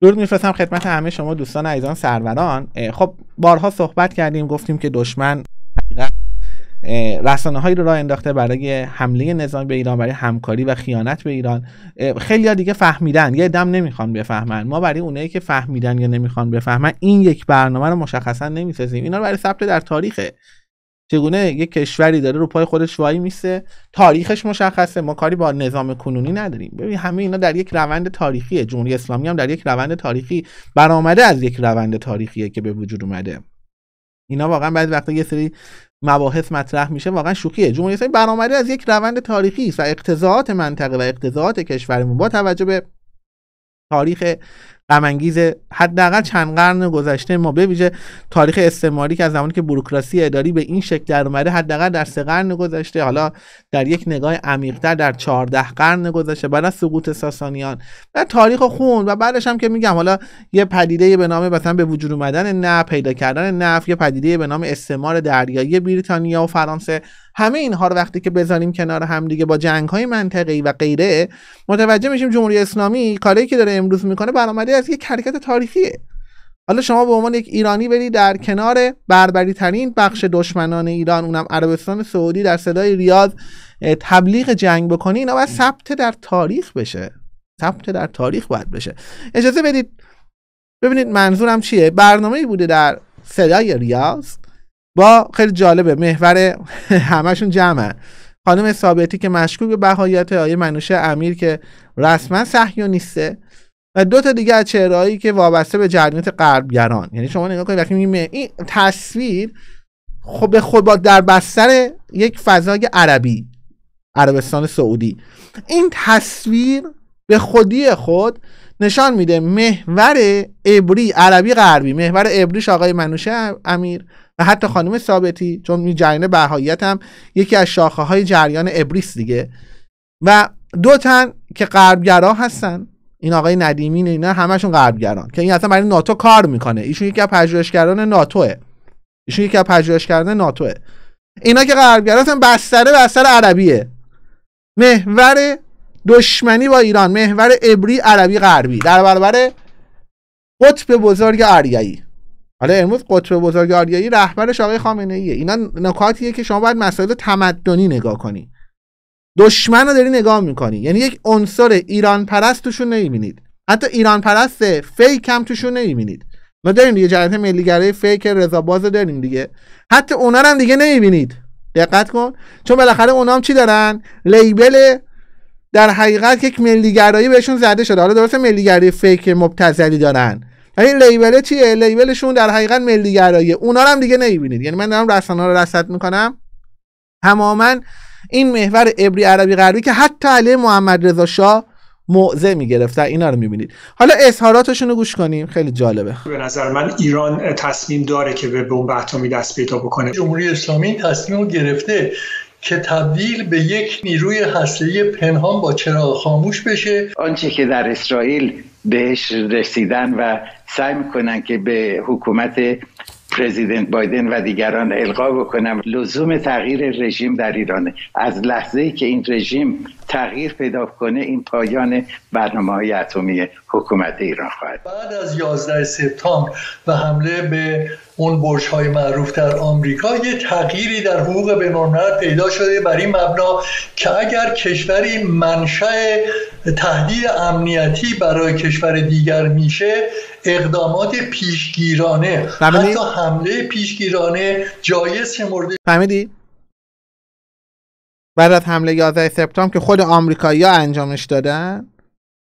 درود میفرستم خدمت همه شما دوستان عزیزان سروران خب بارها صحبت کردیم گفتیم که دشمن رسانه هایی رو راه انداخته برای حمله نظامی به ایران برای همکاری و خیانت به ایران خیلی ها دیگه فهمیدن یه دم نمیخوان بفهمن ما برای اونایی که فهمیدن یا نمیخوان بفهمن این یک برنامه رو مشخصا نمیسازیم اینا رو برای ثبت در تاریخه چگونه یک کشوری داره رو پای خودش وای میسه تاریخش مشخصه ما کاری با نظام کنونی نداریم ببین همه اینا در یک روند تاریخیه جمهوری اسلامی هم در یک روند تاریخی برآمده از یک روند تاریخیه که به وجود اومده اینا واقعا بعضی وقتا یه سری مباحث مطرح میشه واقعا شوخیه جمهوری اسلامی برآمده از یک روند تاریخی است و اقتضاعات منطقه و اقتضاعات کشورمون با توجه به تاریخ غم حداقل چند قرن گذشته ما بویژه تاریخ استعماری که از زمانی که بروکراسی اداری به این شکل در اومده حداقل در سه قرن گذشته حالا در یک نگاه عمیقتر در 14 قرن گذشته بعد از سقوط ساسانیان و تاریخ خون و بعدش هم که میگم حالا یه پدیده به نام مثلا به وجود اومدن نه پیدا کردن نفت یه پدیده به نام استعمار دریایی بریتانیا و فرانسه همه اینها رو وقتی که بذاریم کنار هم دیگه با جنگ های منطقه و غیره متوجه میشیم جمهوری اسلامی کاری که داره امروز میکنه برآمده از یک حرکت تاریخیه حالا شما به عنوان یک ایرانی بری در کنار بربری ترین بخش دشمنان ایران اونم عربستان سعودی در صدای ریاض تبلیغ جنگ بکنی اینا باید ثبت در تاریخ بشه ثبت در تاریخ باید بشه اجازه بدید ببینید منظورم چیه برنامه بوده در صدای ریاض با خیلی جالبه محور همشون جمعه خانم ثابتی که مشکوک به بهایت آیه منوشه امیر که رسما صهیونیسته و دو تا دیگه از چهرهایی که وابسته به جریانات غربگران یعنی شما نگاه کنید وقتی این تصویر خب به خود در بستر یک فضای عربی عربستان سعودی این تصویر به خودی خود نشان میده محور ابری عربی غربی محور ابریش آقای منوشه امیر و حتی خانم ثابتی چون این جریان بهاییت هم یکی از شاخه های جریان ابریس دیگه و دو تن که غربگرا هستن این آقای ندیمین اینا همشون غربگران که این اصلا برای ناتو کار میکنه ایشون یکی از پژوهشگران ناتوه ایشون یکی از پژوهشگران ناتوه اینا که غربگرا بستره بستر بستر عربیه محور دشمنی با ایران محور ابری عربی غربی در برابر قطب بزرگ آریایی حالا امروز قطب بزرگ آریایی رهبرش آقای خامنه ایه اینا نکاتیه که شما باید مسائل تمدنی نگاه کنی دشمن رو داری نگاه میکنی یعنی یک عنصر ایران پرست توشون نمیبینید حتی ایران پرست فیک هم توشون نمیبینید ما داریم دیگه ملی ملیگرای فیک رضا باز داریم دیگه حتی اونا هم دیگه نمیبینید دقت کن چون بالاخره اونا هم چی دارن لیبل در حقیقت یک ملیگرایی بهشون زده شده حالا درسته ملیگرایی فیک مبتذلی دارن این لیبل چیه لیبلشون در حقیقت ملیگراییه اونا هم دیگه نمیبینید یعنی من دارم رسانه رو رصد میکنم تماما این محور عبری عربی غربی که حتی علی محمد رضا شاه گرفته میگرفته اینا رو میبینید حالا اظهاراتشون رو گوش کنیم خیلی جالبه به نظر من ایران تصمیم داره که به بمب اتمی دست پیدا بکنه جمهوری اسلامی تصمیم رو گرفته که تبدیل به یک نیروی هسته‌ای پنهان با چراغ خاموش بشه آنچه که در اسرائیل بهش رسیدن و سعی میکنن که به حکومت پرزیدنت بایدن و دیگران القا بکنم لزوم تغییر رژیم در ایرانه از لحظه ای که این رژیم تغییر پیدا کنه این پایان برنامه های اتمی حکومت ایران خواهد بعد از 11 سپتامبر و حمله به اون برج های معروف در آمریکا یه تغییری در حقوق بینالملل پیدا شده بر این مبنا که اگر کشوری منشأ تهدید امنیتی برای کشور دیگر میشه اقدامات پیشگیرانه حتی حمله پیشگیرانه جایز مورد فهمیدی بعد از حمله 11 سپتامبر که خود آمریکایی‌ها انجامش دادن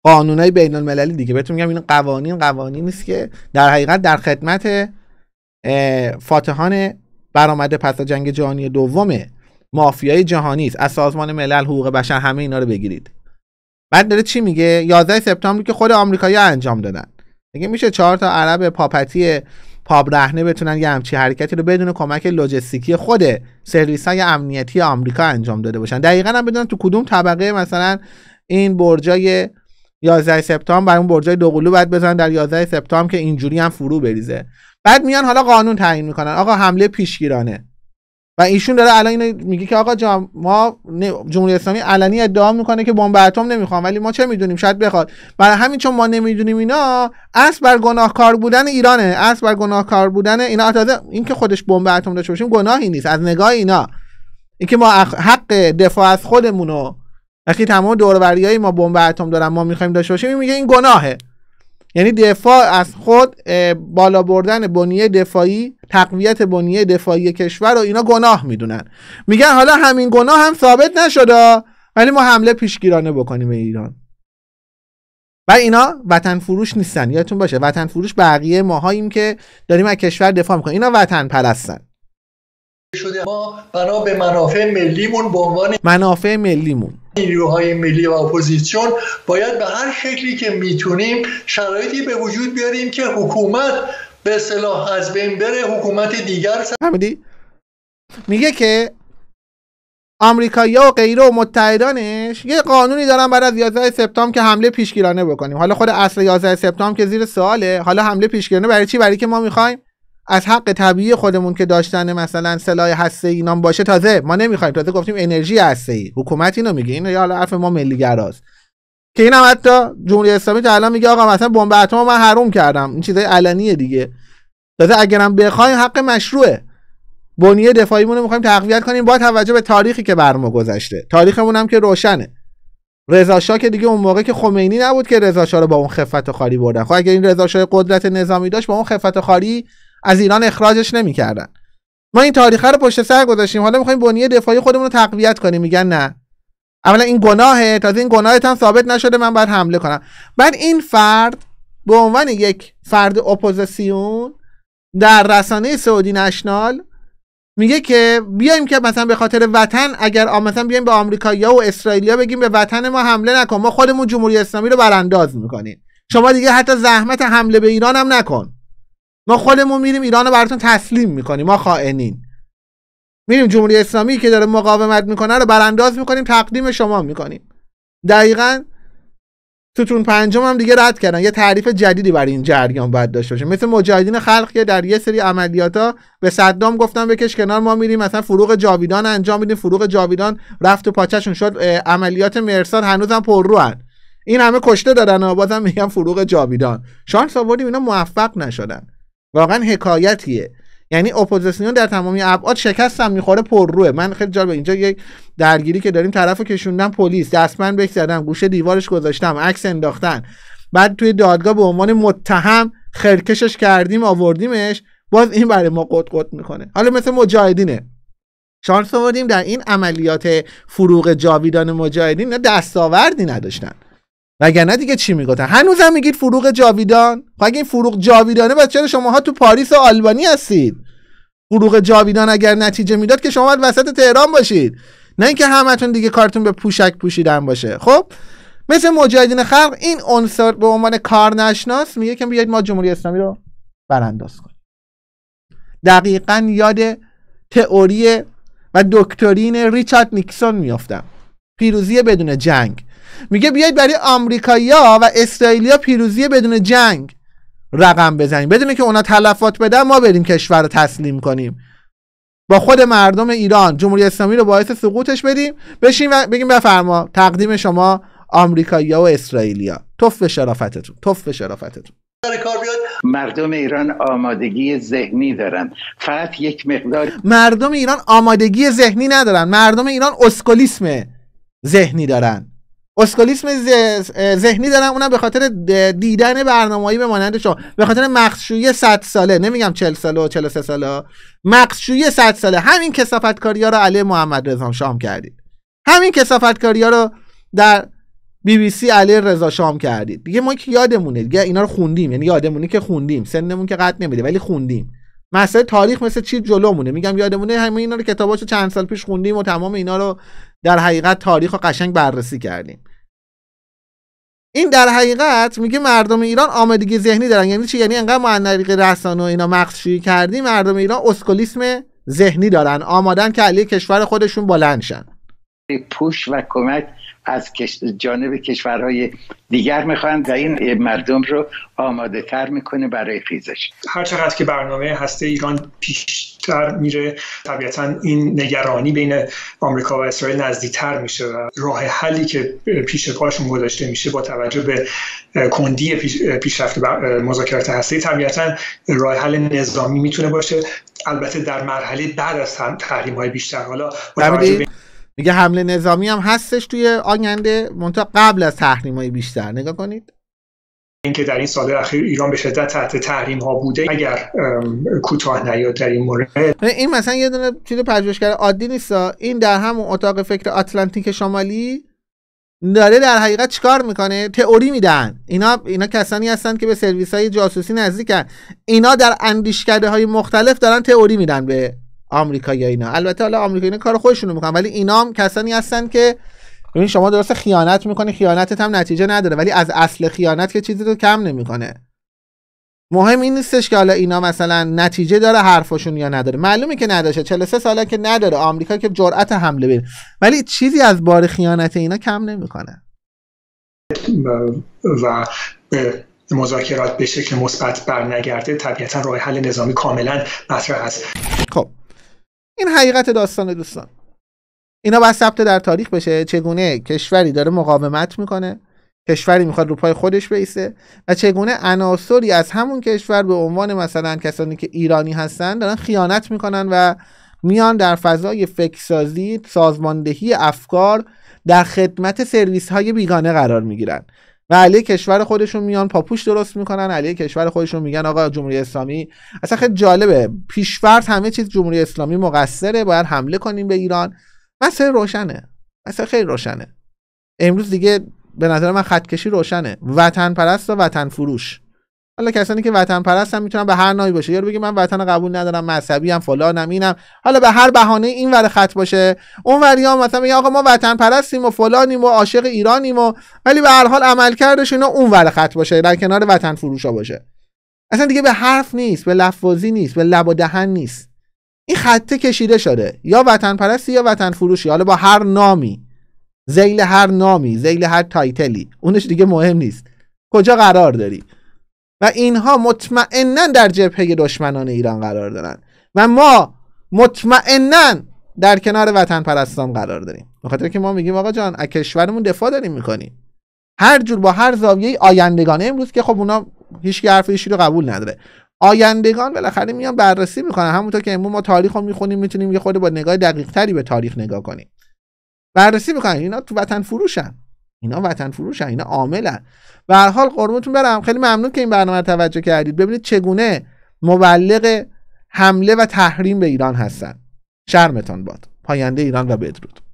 قانونای بین المللی دیگه بهتون میگم این قوانین قوانینی نیست که در حقیقت در خدمت فاتحان برآمده پس از جنگ جهانی دوم مافیای جهانی است از سازمان ملل حقوق بشر همه اینا رو بگیرید بعد داره چی میگه 11 سپتامبر که خود آمریکایی‌ها انجام دادن میگه میشه چهار تا عرب پاپتی پابرهنه بتونن یه همچی حرکتی رو بدون کمک لوجستیکی خود سرویس های امنیتی آمریکا انجام داده باشن دقیقا هم بدونن تو کدوم طبقه مثلا این برجای 11 سپتامبر بر اون برجای دوقلو باید بزنن در 11 سپتامبر که اینجوری هم فرو بریزه بعد میان حالا قانون تعیین میکنن آقا حمله پیشگیرانه و ایشون داره الان میگه که آقا ما جمهوری اسلامی علنی ادعا میکنه که بمب اتم نمیخوام ولی ما چه میدونیم شاید بخواد برای همین چون ما نمیدونیم اینا اصل بر گناهکار بودن ایرانه اصل بر گناهکار بودن اینا تازه اینکه خودش بمب اتم داشته باشیم گناهی نیست از نگاه اینا اینکه ما حق دفاع از خودمون رو وقتی تمام دوروری ما بمب اتم دارن ما میخوایم داشته باشیم میگه این گناهه یعنی دفاع از خود بالا بردن بنیه دفاعی تقویت بنیه دفاعی کشور رو اینا گناه میدونن میگن حالا همین گناه هم ثابت نشده ولی ما حمله پیشگیرانه بکنیم به ایران و اینا وطن فروش نیستن یادتون باشه وطن فروش بقیه ماهاییم که داریم از کشور دفاع میکنیم اینا وطن پرستن شده ما بنا به منافع ملیمون به عنوان منافع ملیمون نیروهای ملی و اپوزیسیون باید به هر شکلی که میتونیم شرایطی به وجود بیاریم که حکومت به صلاح از بین بره حکومت دیگر سر... میگه که آمریکا و غیره و متحدانش یه قانونی دارن برای از 11 سپتامبر که حمله پیشگیرانه بکنیم حالا خود اصل 11 سپتامبر که زیر سواله حالا حمله پیشگیرانه برای چی برای که ما میخوایم از حق طبیعی خودمون که داشتن مثلا سلاح هسته اینام باشه تازه ما نمیخوایم تازه گفتیم انرژی هسته ای حکومت اینو میگه اینو حالا حرف ما ملی گراست که اینم حتی جمهوری اسلامی تا الان میگه آقا مثلا بمب اتم من حروم کردم این چیزای علنیه دیگه تازه اگرم بخوایم حق مشروع بنیه دفاعیمون رو میخوایم تقویت کنیم با توجه به تاریخی که بر ما گذشته تاریخمون هم که روشنه رضا شاه که دیگه اون موقع که خمینی نبود که رضا شاه رو با اون خفت و خاری بردن خب اگر این رضا قدرت نظامی داشت با اون خفت و خاری از ایران اخراجش نمیکردن ما این تاریخ رو پشت سر گذاشتیم حالا میخوایم بنیه دفاعی خودمون رو تقویت کنیم میگن نه اولا این گناهه تازه این گناهت هم ثابت نشده من باید حمله کنم بعد این فرد به عنوان یک فرد اپوزیسیون در رسانه سعودی نشنال میگه که بیایم که مثلا به خاطر وطن اگر مثلا بیایم به آمریکا و اسرائیلیا بگیم به وطن ما حمله نکن ما خودمون جمهوری اسلامی رو برانداز میکنیم شما دیگه حتی زحمت حمله به ایران هم نکن ما خودمون میریم ایران رو براتون تسلیم میکنیم ما خائنین میریم جمهوری اسلامی که داره مقاومت میکنه رو برانداز میکنیم تقدیم شما میکنیم دقیقا ستون پنجم هم دیگه رد کردن یه تعریف جدیدی برای این جریان باید داشته باشه مثل مجاهدین خلق که در یه سری عملیاتا به صدام گفتن بکش کنار ما میریم مثلا فروغ جاویدان انجام میدیم فروغ جاویدان رفت و پاچشون شد عملیات مرساد هنوزم پررو هن. این همه کشته دادن و بازم میگم فروغ جاویدان شانس آوردیم اینا موفق نشدن واقعا حکایتیه یعنی اپوزیسیون در تمامی ابعاد شکستم میخوره پر روه من خیلی جالبه اینجا یک درگیری که داریم طرفو کشوندم پلیس دستمند بهش زدم گوشه دیوارش گذاشتم عکس انداختن بعد توی دادگاه به عنوان متهم خرکشش کردیم آوردیمش باز این برای ما قط قط میکنه حالا مثل مجاهدینه شانس آوردیم در این عملیات فروغ جاویدان مجاهدین دستاوردی نداشتن نه دیگه چی هنوز هم میگید فروغ جاویدان خب اگه این فروغ جاویدانه و چرا شماها تو پاریس و آلبانی هستید فروغ جاویدان اگر نتیجه میداد که شما باید وسط تهران باشید نه اینکه همتون دیگه کارتون به پوشک پوشیدن باشه خب مثل مجاهدین خلق این انصار به عنوان کارنشناس میگه که بیایید ما جمهوری اسلامی رو برانداز کنیم دقیقا یاد تئوری و دکترین ریچارد نیکسون میافتم پیروزی بدون جنگ میگه بیاید برای آمریکایا و اسرائیلیا پیروزی بدون جنگ رقم بزنیم بدون که اونا تلفات بدن ما بریم کشور رو تسلیم کنیم با خود مردم ایران جمهوری اسلامی رو باعث سقوطش بدیم بشین و بگیم بفرما تقدیم شما آمریکایی‌ها و اسرائیلیا توف به شرافتتون توف به شرافتتون مردم ایران آمادگی ذهنی دارن فقط یک مقدار مردم ایران آمادگی ذهنی ندارن مردم ایران اسکولیسم ذهنی دارن اسکالیسم ذهنی دارم اونم به خاطر دیدن برنامه‌ای به مانند شما به خاطر مخشویی 100 ساله نمیگم 40 ساله و 43 ساله مغزشویی 100 ساله همین کسافت کاریا رو علی محمد رضا شام کردید همین کسافت ها رو در بی بی سی علی رضا شام کردید دیگه ما که یادمونه دیگه اینا رو خوندیم یعنی یادمونه که خوندیم سنمون که قد نمیده ولی خوندیم مسئله تاریخ مثل چی جلو میگم یادمونه همه اینا رو کتاباشو چند سال پیش خوندیم و تمام اینا رو در حقیقت تاریخ و قشنگ بررسی کردیم این در حقیقت میگه مردم ایران آمادگی ذهنی دارن یعنی چی یعنی انقدر معنریق رسانه و اینا مغزشویی کردیم مردم ایران اسکولیسم ذهنی دارن آمادن که علیه کشور خودشون بلند شن پوش و کمک از جانب کشورهای دیگر میخوان و این مردم رو آماده تر میکنه برای خیزش هر چقدر که برنامه هسته ایران پیشتر میره طبیعتا این نگرانی بین آمریکا و اسرائیل نزدیکتر میشه و راه حلی که پیش پاشون گذاشته میشه با توجه به کندی پیشرفت مذاکرات هسته طبیعتا راه حل نظامی میتونه باشه البته در مرحله بعد از تحریم های بیشتر حالا میگه حمله نظامی هم هستش توی آینده منتها قبل از تحریم های بیشتر نگاه کنید اینکه در این سال اخیر ایران به شدت تحت تحریم ها بوده اگر کوتاه نیاد در این مورد این مثلا یه دونه چیز پژوهشگر عادی نیست این در همون اتاق فکر آتلانتیک شمالی داره در حقیقت چیکار میکنه تئوری میدن اینا اینا کسانی هستند که به سرویس های جاسوسی نزدیکن اینا در اندیشکده های مختلف دارن تئوری میدن به یا اینا البته حالا آمریکایی اینا کار خودشونو میکنن ولی اینا هم کسانی هستن که ببین شما درست خیانت میکنی خیانتت هم نتیجه نداره ولی از اصل خیانت که چیزی رو کم نمیکنه مهم این نیستش که حالا اینا مثلا نتیجه داره حرفشون یا نداره معلومه که نداشته 43 ساله که نداره آمریکا که جرأت حمله بین ولی چیزی از بار خیانت اینا کم نمیکنه و به مذاکرات به شکل مثبت برنگرده طبیعتا راه حل نظامی کاملا مطرح است خب این حقیقت داستان دوستان اینا باید ثبت در تاریخ بشه چگونه کشوری داره مقاومت میکنه کشوری میخواد رو پای خودش بیسه و چگونه عناصری از همون کشور به عنوان مثلا کسانی که ایرانی هستن دارن خیانت میکنن و میان در فضای فکرسازی سازماندهی افکار در خدمت سرویس های بیگانه قرار میگیرن و علیه کشور خودشون میان پاپوش درست میکنن علیه کشور خودشون میگن آقا جمهوری اسلامی اصلا خیلی جالبه پیشورد همه چیز جمهوری اسلامی مقصره باید حمله کنیم به ایران مسئله روشنه اصلا خیلی روشنه امروز دیگه به نظر من خط کشی روشنه وطن پرست و وطن فروش حالا کسانی که وطن پرست هم میتونن به هر نایی باشه یارو بگه من وطن قبول ندارم مذهبی هم فلانم اینم حالا به هر بهانه این ور خط باشه اون وری مثلا میگه آقا ما وطن پرستیم و فلانیم و عاشق ایرانیم و ولی به هر حال کردش اینا اون ور خط باشه در کنار وطن فروشا باشه اصلا دیگه به حرف نیست به لفظی نیست به لب و دهن نیست این خطه کشیده شده یا وطن پرستی یا وطن فروشی حالا با هر نامی زیل هر نامی زیل هر تایتلی اونش دیگه مهم نیست کجا قرار داری و اینها مطمئنا در جبهه دشمنان ایران قرار دارند و ما مطمئنا در کنار وطن پرستان قرار داریم به خاطر که ما میگیم آقا جان از کشورمون دفاع داریم میکنیم هر جور با هر زاویه آیندگان امروز که خب اونا هیچ حرف هیچی رو قبول نداره آیندگان بالاخره میان بررسی میکنن همونطور که امروز ما تاریخ رو میخونیم میتونیم یه خورده با نگاه دقیق تری به تاریخ نگاه کنیم بررسی میکنن اینا تو وطن فروشن اینا وطن فروش اینا عاملن به هر حال قربونتون برم خیلی ممنون که این برنامه رو توجه کردید ببینید چگونه مبلغ حمله و تحریم به ایران هستن شرمتان باد پاینده ایران و بدرود